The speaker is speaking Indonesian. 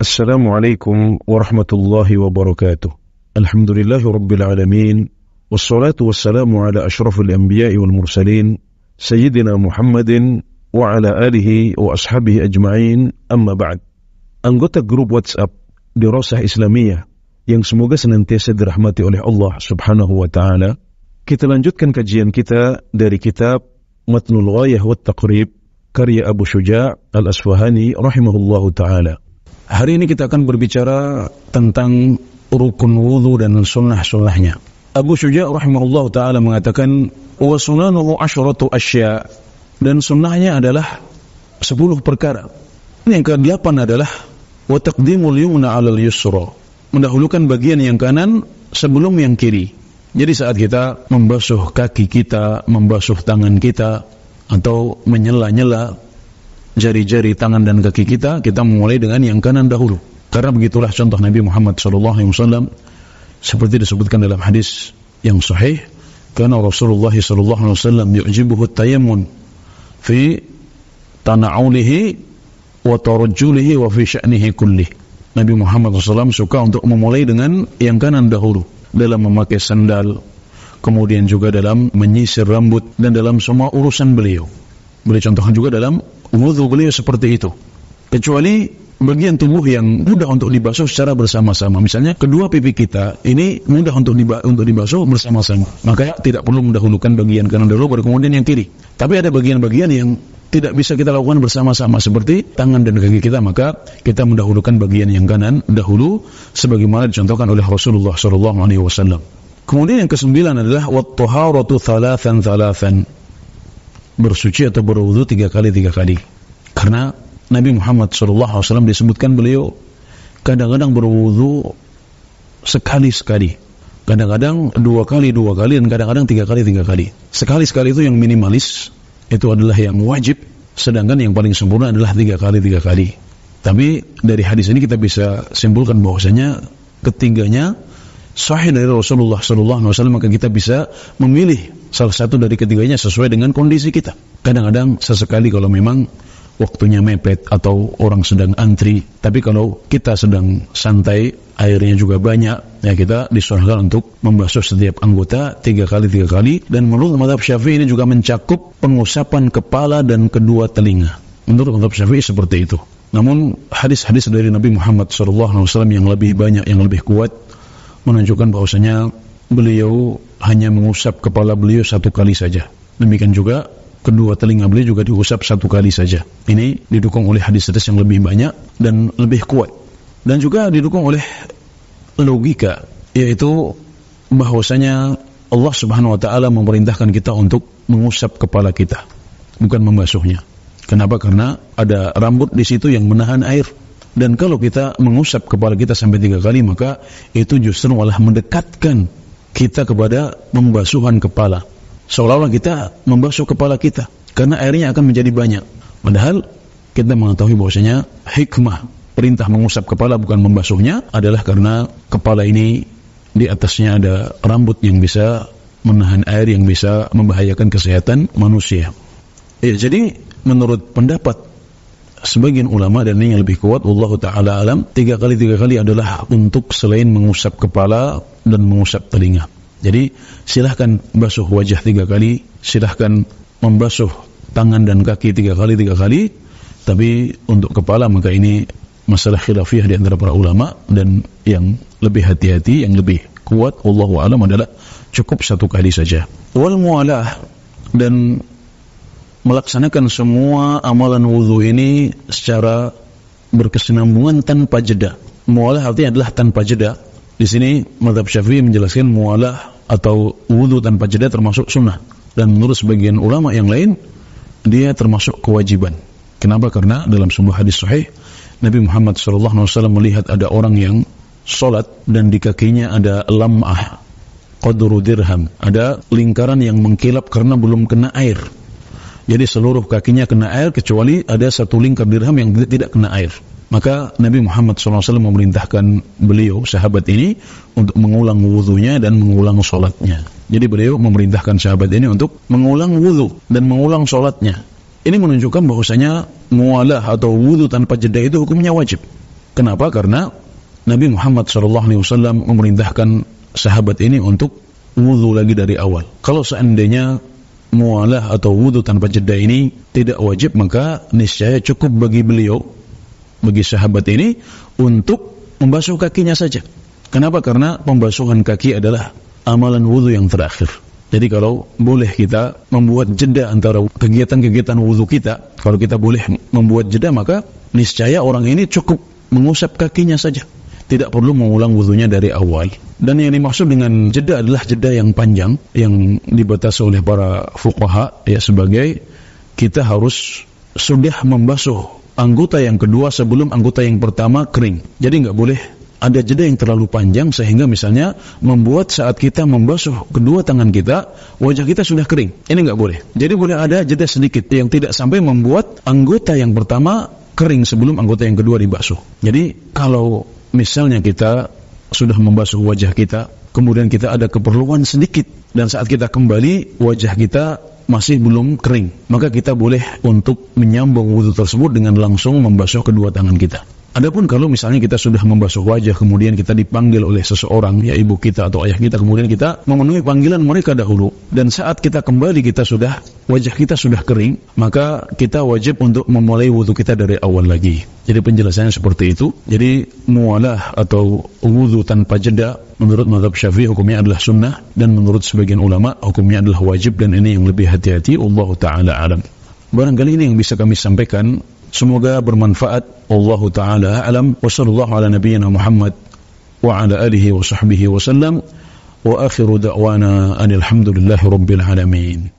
السلام عليكم ورحمة الله وبركاته الحمد لله رب العالمين والصلاة والسلام على أشرف الأنبياء والمرسلين سيدنا محمد وعلى آله وأصحابه أجمعين أما بعد Anggota grup WhatsApp Dirosah Islamiyah yang semoga senantiasa dirahmati oleh Allah Subhanahu wa taala. Kita lanjutkan kajian kita dari kitab Matnul Ghayah wa Taqrib karya Abu Syuja' Al-Asfahani rahimahullahu taala. Hari ini kita akan berbicara tentang rukun wudhu dan sunnah-sunnahnya. Abu Syuja rahimahullah ta'ala mengatakan, Wa sunanuhu asyratu asya. Dan sunnahnya adalah sepuluh perkara. Yang ke-8 adalah, Wa taqdimul Mendahulukan bagian yang kanan sebelum yang kiri. Jadi saat kita membasuh kaki kita, membasuh tangan kita, atau menyela-nyela, jari-jari tangan dan kaki kita, kita memulai dengan yang kanan dahulu. Karena begitulah contoh Nabi Muhammad SAW seperti disebutkan dalam hadis yang sahih, karena Rasulullah SAW yu'jibuhu tayammun fi tana'ulihi wa tarjulihi wa fi sya'nihi kullih. Nabi Muhammad SAW suka untuk memulai dengan yang kanan dahulu dalam memakai sandal, kemudian juga dalam menyisir rambut dan dalam semua urusan beliau. Boleh contohkan juga dalam wudhu beliau seperti itu. Kecuali bagian tubuh yang mudah untuk dibasuh secara bersama-sama. Misalnya kedua pipi kita ini mudah untuk untuk dibasuh bersama-sama. Maka tidak perlu mendahulukan bagian kanan dulu baru kemudian yang kiri. Tapi ada bagian-bagian yang tidak bisa kita lakukan bersama-sama seperti tangan dan kaki kita maka kita mendahulukan bagian yang kanan dahulu sebagaimana dicontohkan oleh Rasulullah SAW. Kemudian yang kesembilan adalah wat thalathan thalathan bersuci atau berwudu tiga kali tiga kali karena Nabi Muhammad SAW disebutkan beliau kadang-kadang berwudu sekali-sekali kadang-kadang dua kali dua kali dan kadang-kadang tiga kali tiga kali sekali-sekali itu yang minimalis itu adalah yang wajib sedangkan yang paling sempurna adalah tiga kali tiga kali tapi dari hadis ini kita bisa simpulkan bahwasanya ketiganya sahih dari Rasulullah SAW maka kita bisa memilih salah satu dari ketiganya sesuai dengan kondisi kita. Kadang-kadang sesekali kalau memang waktunya mepet atau orang sedang antri, tapi kalau kita sedang santai, airnya juga banyak, ya kita disunahkan untuk membasuh setiap anggota tiga kali tiga kali dan menurut madhab syafi'i ini juga mencakup pengusapan kepala dan kedua telinga. Menurut madhab syafi'i seperti itu. Namun hadis-hadis dari Nabi Muhammad SAW yang lebih banyak, yang lebih kuat menunjukkan bahwasanya beliau hanya mengusap kepala beliau satu kali saja. Demikian juga kedua telinga beliau juga diusap satu kali saja. Ini didukung oleh hadis-hadis yang lebih banyak dan lebih kuat. Dan juga didukung oleh logika, yaitu bahwasanya Allah Subhanahu wa taala memerintahkan kita untuk mengusap kepala kita, bukan membasuhnya. Kenapa? Karena ada rambut di situ yang menahan air. Dan kalau kita mengusap kepala kita sampai tiga kali, maka itu justru malah mendekatkan kita kepada membasuhan kepala. Seolah-olah kita membasuh kepala kita karena airnya akan menjadi banyak. Padahal kita mengetahui bahwasanya hikmah perintah mengusap kepala bukan membasuhnya adalah karena kepala ini di atasnya ada rambut yang bisa menahan air yang bisa membahayakan kesehatan manusia. Ya, jadi menurut pendapat sebagian ulama dan yang lebih kuat Allah taala alam tiga kali tiga kali adalah untuk selain mengusap kepala dan mengusap telinga jadi silahkan basuh wajah tiga kali silahkan membasuh tangan dan kaki tiga kali tiga kali tapi untuk kepala maka ini masalah khilafiyah di antara para ulama dan yang lebih hati-hati yang lebih kuat Allah alam adalah cukup satu kali saja wal mualah dan melaksanakan semua amalan wudhu ini secara berkesinambungan tanpa jeda. Mualah artinya adalah tanpa jeda. Di sini madhab syafi'i menjelaskan mualah atau wudhu tanpa jeda termasuk sunnah. Dan menurut sebagian ulama yang lain, dia termasuk kewajiban. Kenapa? Karena dalam sebuah hadis sahih, Nabi Muhammad SAW melihat ada orang yang sholat dan di kakinya ada lam'ah, qadru dirham. Ada lingkaran yang mengkilap karena belum kena air jadi seluruh kakinya kena air kecuali ada satu lingkar dirham yang tidak kena air. Maka Nabi Muhammad SAW memerintahkan beliau, sahabat ini, untuk mengulang wudhunya dan mengulang sholatnya. Jadi beliau memerintahkan sahabat ini untuk mengulang wudhu dan mengulang sholatnya. Ini menunjukkan bahwasanya mualah atau wudhu tanpa jeda itu hukumnya wajib. Kenapa? Karena Nabi Muhammad SAW memerintahkan sahabat ini untuk wudhu lagi dari awal. Kalau seandainya mualah atau wudhu tanpa jeda ini tidak wajib maka niscaya cukup bagi beliau bagi sahabat ini untuk membasuh kakinya saja kenapa? karena pembasuhan kaki adalah amalan wudhu yang terakhir jadi kalau boleh kita membuat jeda antara kegiatan-kegiatan wudhu kita kalau kita boleh membuat jeda maka niscaya orang ini cukup mengusap kakinya saja tidak perlu mengulang wudhunya dari awal dan yang dimaksud dengan jeda adalah jeda yang panjang yang dibatasi oleh para fuqaha ya sebagai kita harus sudah membasuh anggota yang kedua sebelum anggota yang pertama kering. Jadi nggak boleh ada jeda yang terlalu panjang sehingga misalnya membuat saat kita membasuh kedua tangan kita wajah kita sudah kering. Ini nggak boleh. Jadi boleh ada jeda sedikit yang tidak sampai membuat anggota yang pertama kering sebelum anggota yang kedua dibasuh. Jadi kalau misalnya kita sudah membasuh wajah kita, kemudian kita ada keperluan sedikit dan saat kita kembali wajah kita masih belum kering, maka kita boleh untuk menyambung wudhu tersebut dengan langsung membasuh kedua tangan kita. Adapun kalau misalnya kita sudah membasuh wajah kemudian kita dipanggil oleh seseorang ya ibu kita atau ayah kita kemudian kita memenuhi panggilan mereka dahulu dan saat kita kembali kita sudah wajah kita sudah kering maka kita wajib untuk memulai wudhu kita dari awal lagi. Jadi penjelasannya seperti itu. Jadi mualah atau wudhu tanpa jeda menurut madhab syafi'i hukumnya adalah sunnah dan menurut sebagian ulama hukumnya adalah wajib dan ini yang lebih hati-hati Allah Ta'ala alam. Barangkali ini yang bisa kami sampaikan Semoga bermanfaat. Allah taala alam wa sallallahu ala nabiyyina Muhammad wa ala alihi wa sahbihi wa sallam wa akhiru da'wana anil rabbil alamin.